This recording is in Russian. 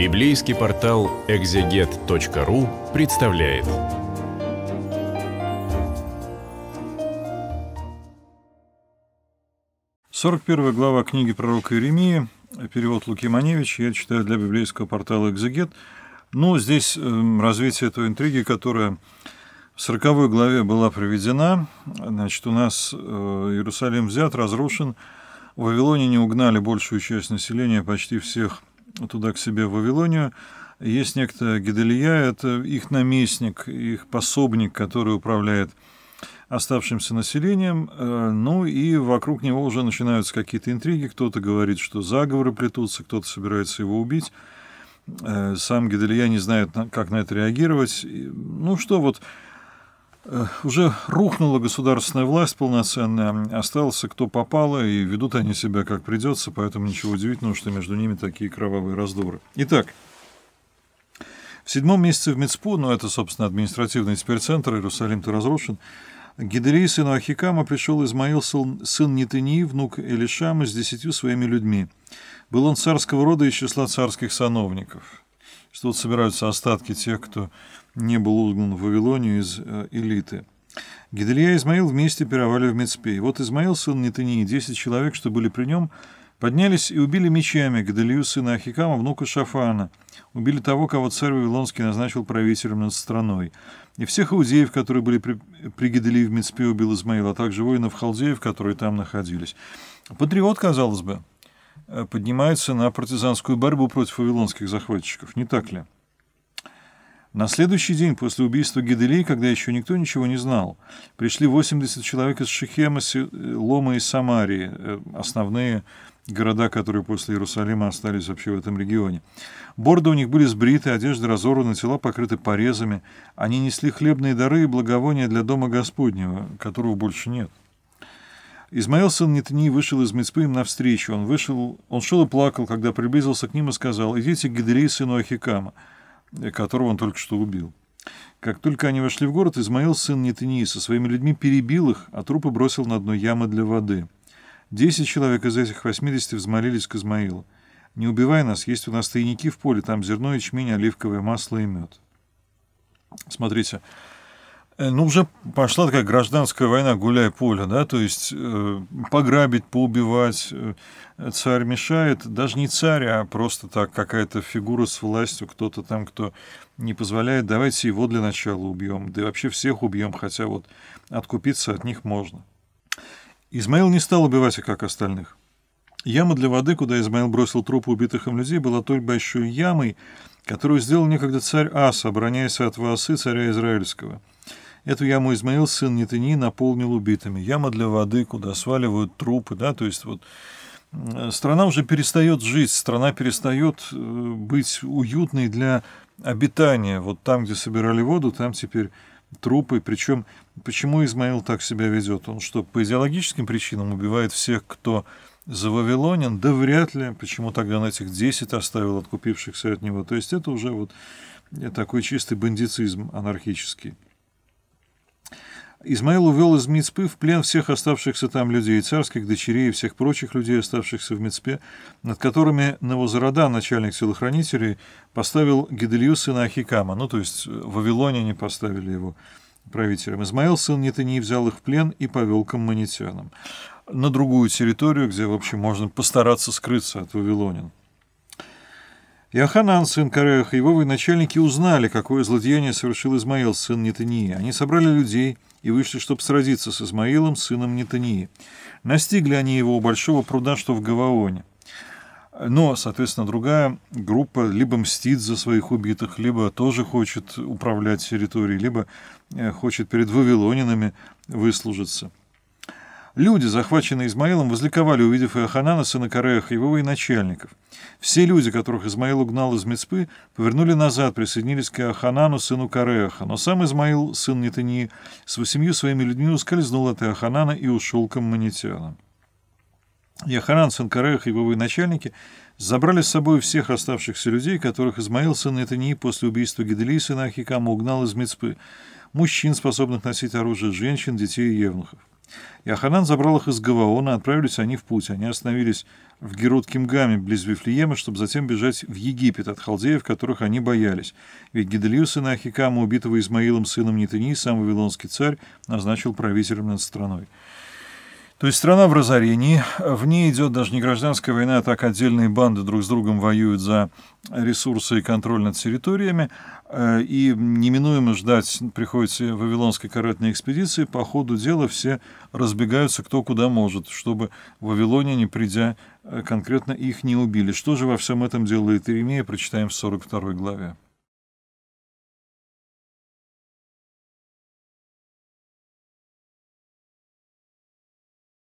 Библейский портал экзегет.ру представляет. Сорок первая глава книги пророка Иеремии, перевод Луки Маневич, я читаю для библейского портала «Экзегет». Ну, здесь эм, развитие этой интриги, которая в сороковой главе была приведена. Значит, у нас э, Иерусалим взят, разрушен. В Вавилоне не угнали большую часть населения, почти всех туда к себе в Вавилонию. Есть некто Гиделия это их наместник, их пособник, который управляет оставшимся населением. Э, ну и вокруг него уже начинаются какие-то интриги. Кто-то говорит, что заговоры плетутся, кто-то собирается его убить. Э, сам Гиделия не знает, как на это реагировать. Ну что, вот Э, уже рухнула государственная власть полноценная, остался кто попало, и ведут они себя как придется, поэтому ничего удивительного, что между ними такие кровавые раздоры. Итак, в седьмом месяце в Мицпу, ну это, собственно, административный теперь центр, Иерусалим-то разрушен, Гидерей, сыну Ахикама, пришел Измаил, сын Нетании, внук Элишама, с десятью своими людьми. Был он царского рода из числа царских сановников что вот собираются остатки тех, кто не был угнан в Вавилонию из э, элиты. Гиделья и Измаил вместе пировали в Мецпе. вот Измаил, сын Нетании, десять человек, что были при нем, поднялись и убили мечами Гидалию, сына Ахикама, внука Шафана. Убили того, кого царь Вавилонский назначил правителем над страной. И всех иудеев, которые были при, при Гидалии в Мицпе, убил Измаил, а также воинов халдеев, которые там находились. Патриот, казалось бы. Э, поднимается на партизанскую борьбу против вавилонских захватчиков, не так ли? На следующий день после убийства Гиделии, когда еще никто ничего не знал, пришли 80 человек из Шехема, э, Лома и Самарии, э, основные города, которые после Иерусалима остались вообще в этом регионе. Борды у них были сбриты, одежда разорвана, тела покрыты порезами. Они несли хлебные дары и благовония для Дома Господнего, которого больше нет. Измаил сын Нетни вышел из Мицпы им навстречу. Он вышел, он шел и плакал, когда приблизился к ним и сказал, «Идите к Гидрии, сыну Ахикама, которого он только что убил». Как только они вошли в город, Измаил, сын Нетни, со своими людьми перебил их, а трупы бросил на дно ямы для воды. Десять человек из этих восьмидесяти взмолились к Измаилу. «Не убивай нас, есть у нас тайники в поле, там зерно, ячмень, оливковое масло и мед». Смотрите, Э, ну, уже пошла такая гражданская война, гуляй поле, да, то есть э, пограбить, поубивать, э, царь мешает, даже не царь, а просто так какая-то фигура с властью, кто-то там, кто не позволяет, давайте его для начала убьем, да и вообще всех убьем, хотя вот откупиться от них можно. Измаил не стал убивать их, а как остальных. Яма для воды, куда Измаил бросил трупы убитых им людей, была той большой ямой, которую сделал некогда царь Ас, обороняясь от Ваасы, царя Израильского – Эту яму Измаил, сын Нетани, наполнил убитыми. Яма для воды, куда сваливают трупы, да, то есть вот э, страна уже перестает жить, страна перестает э, быть уютной для обитания. Вот там, где собирали воду, там теперь трупы. Причем, почему Измаил так себя ведет? Он что, по идеологическим причинам убивает всех, кто за Вавилонин? Да вряд ли. Почему тогда на этих 10 оставил откупившихся от него? То есть это уже вот э, такой чистый бандицизм анархический. Измаил увел из Мицпы в плен всех оставшихся там людей, царских дочерей и всех прочих людей, оставшихся в Мицпе, над которыми Навозорода, начальник телохранителей, поставил Гедалью сына Ахикама, ну то есть э, в Вавилоне не поставили его правителем. Измаил, сын Нетании, взял их в плен и повел к аммонитянам на другую территорию, где, в общем, можно постараться скрыться от вавилонин. Иоханан, сын Кареха, его военачальники узнали, какое злодеяние совершил Измаил, сын Нетании. Они собрали людей и вышли, чтобы сразиться с Измаилом, сыном Нетании. Настигли они его у большого пруда, что в Гаваоне. Но, соответственно, другая группа либо мстит за своих убитых, либо тоже хочет управлять территорией, либо э, хочет перед вавилонинами выслужиться. Люди, захваченные Измаилом, возликовали, увидев Иоханана, сына Кореаха, его военачальников. Все люди, которых Измаил угнал из Мецпы, повернули назад, присоединились к Иоханану, сыну Кореаха. Но сам Измаил, сын Нетании, с восемью своими людьми ускользнул от Иоханана и ушел к Аммонитянам. Яхаран, сын Корех и его военачальники забрали с собой всех оставшихся людей, которых Измаил, сын Нетании, после убийства Гиделии, сына Ахикама, угнал из Мецпы мужчин, способных носить оружие, женщин, детей и евнухов. Иоханан забрал их из Гаваона, отправились они в путь. Они остановились в Герут-Кимгаме, близ Вифлеема, чтобы затем бежать в Египет от халдеев, которых они боялись. Ведь Гидалию, сына Ахикама, убитого Измаилом, сыном Нетании, сам Вавилонский царь, назначил правителем над страной. То есть страна в разорении, в ней идет даже не гражданская война, а так отдельные банды друг с другом воюют за ресурсы и контроль над территориями, э, и неминуемо ждать приходится Вавилонской карательной экспедиции, по ходу дела все разбегаются кто куда может, чтобы не придя э, конкретно, их не убили. Что же во всем этом делает Иеремия, прочитаем в 42 главе.